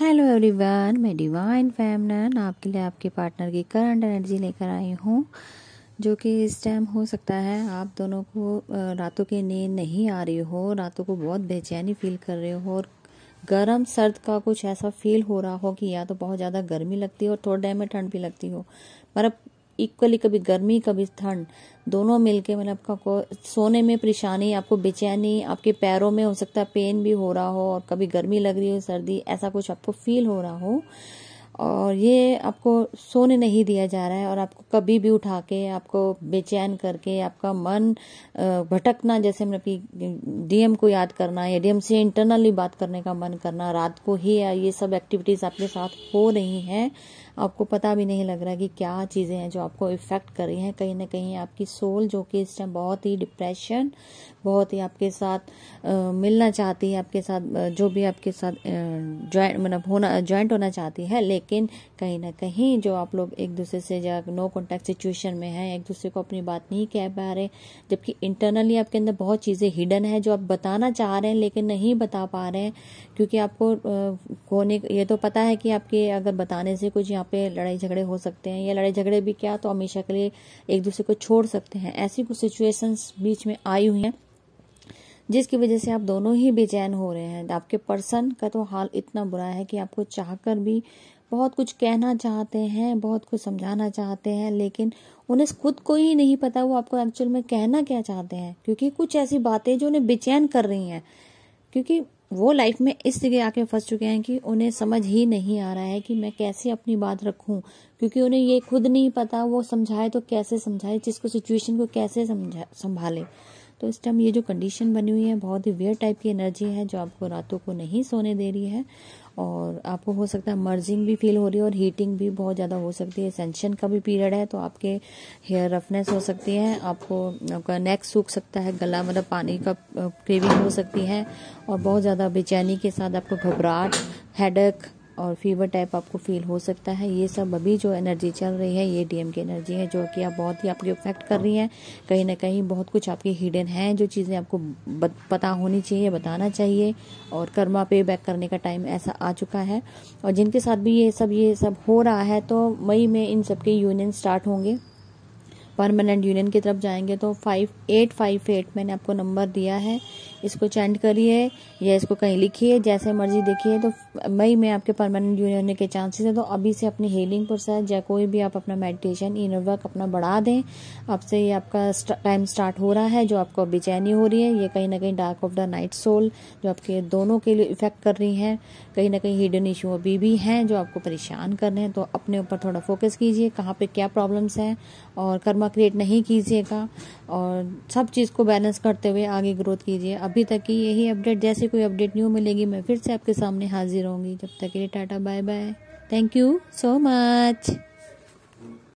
hello everyone मैं divine feminine आपके लिए आपके पार्टनर की करंट एनर्जी लेकर आई हूँ जो कि इस टाइम हो सकता है आप दोनों को रातों की नींद नहीं आ रही हो रातों को बहुत बेचैनी फील कर रहे हो और गर्म सर्द का कुछ ऐसा फील हो रहा हो कि या तो बहुत ज़्यादा गर्मी लगती हो और थोड़े टाइम में ठंड भी लगती हो मतलब इक्वली कभी गर्मी कभी ठंड दोनों मिलके मतलब आपको सोने में परेशानी आपको बेचैनी आपके पैरों में हो सकता है पेन भी हो रहा हो और कभी गर्मी लग रही हो सर्दी ऐसा कुछ आपको फील हो रहा हो और ये आपको सोने नहीं दिया जा रहा है और आपको कभी भी उठा के आपको बेचैन करके आपका मन भटकना जैसे मतलब कि डीएम को याद करना या डीएम से इंटरनली बात करने का मन करना रात को ही ये सब एक्टिविटीज़ आपके साथ हो रही हैं आपको पता भी नहीं लग रहा कि क्या चीज़ें हैं जो आपको इफ़ेक्ट कर रही हैं कहीं ना कहीं आपकी सोल जो कि इस टाइम बहुत ही डिप्रेशन बहुत ही आपके साथ आ, मिलना चाहती है आपके साथ जो भी आपके साथ ज्वाइंट मतलब होना ज्वाइंट होना चाहती है लेकिन लेकिन कहीं ना कहीं जो आप लोग एक दूसरे से नो कॉन्टैक्ट सिचुएशन में हैं एक दूसरे को अपनी बात नहीं कह पा रहे जबकि इंटरनली आपके अंदर बहुत चीज़ें हिडन है जो आप बताना चाह रहे हैं लेकिन नहीं बता पा रहे हैं क्योंकि आपको कोने ये तो पता है कि आपके अगर बताने से कुछ यहाँ पे लड़ाई झगड़े हो सकते हैं या लड़ाई झगड़े भी क्या तो हमेशा के लिए एक दूसरे को छोड़ सकते हैं ऐसी कुछ सिचुएशंस बीच में आई हुई हैं जिसकी वजह से आप दोनों ही बेचैन हो रहे हैं आपके पर्सन का तो हाल इतना बुरा है कि आपको चाहकर भी बहुत कुछ कहना चाहते हैं बहुत कुछ समझाना चाहते हैं लेकिन उन्हें खुद को ही नहीं पता वो आपको एक्चुअल में कहना क्या चाहते हैं क्योंकि कुछ ऐसी बातें जो उन्हें बेचैन कर रही हैं क्योंकि वो लाइफ में इस जगह आके फंस चुके हैं कि उन्हें समझ ही नहीं आ रहा है कि मैं कैसे अपनी बात रखूं क्योंकि उन्हें ये खुद नहीं पता वो समझाए तो कैसे समझाए जिसको सिचुएशन को कैसे समझा संभाले तो इस टाइम ये जो कंडीशन बनी हुई है बहुत ही वेयर टाइप की एनर्जी है जो आपको रातों को नहीं सोने दे रही है और आपको हो सकता है मर्जिंग भी फील हो रही है और हीटिंग भी बहुत ज़्यादा हो सकती है सेंशन का भी पीरियड है तो आपके हेयर रफनेस हो सकती है आपको आपका नेक सूख सकता है गला मतलब पानी का क्रेविंग हो सकती है और बहुत ज़्यादा बेचैनी के साथ आपको घबराहट हेडक और फीवर टाइप आपको फील हो सकता है ये सब अभी जो एनर्जी चल रही है ये डीएम की एनर्जी है जो कि आप बहुत ही आपको इफेक्ट कर रही है कहीं ना कहीं बहुत कुछ आपके हिडन हैं जो चीज़ें आपको पता होनी चाहिए बताना चाहिए और कर्मा पे बैक करने का टाइम ऐसा आ चुका है और जिनके साथ भी ये सब ये सब हो रहा है तो मई में इन सबके यूनियन स्टार्ट होंगे परमानेंट यूनियन की तरफ जाएंगे तो फाइव एट फाइव एट मैंने आपको नंबर दिया है इसको चेंट करिए या इसको कहीं लिखिए जैसे मर्जी देखिए तो मई में आपके परमानेंट यूनियन होने के चांसेस है तो अभी से अपनी हीलिंग प्रोसेस या कोई भी आप अपना मेडिटेशन इनर वर्क अपना बढ़ा दें अब से ये आपका टाइम स्टार्ट हो रहा है जो आपको बेचैनी हो रही है ये कहीं ना कहीं dark of the night soul जो आपके दोनों के लिए इफेक्ट कर रही हैं कहीं ना कहीं हिडन इशू अभी भी हैं जो आपको परेशान कर रहे हैं तो अपने ऊपर थोड़ा फोकस कीजिए कहाँ पे क्या प्रॉब्लम्स हैं और कर्मा क्रिएट नहीं कीजिएगा और सब चीज़ को बैलेंस करते हुए आगे ग्रोथ कीजिए अभी तक की यही अपडेट जैसे कोई अपडेट न्यू मिलेगी मैं फिर से आपके सामने हाजिर होंगी जब तक के लिए tata bye bye thank you so much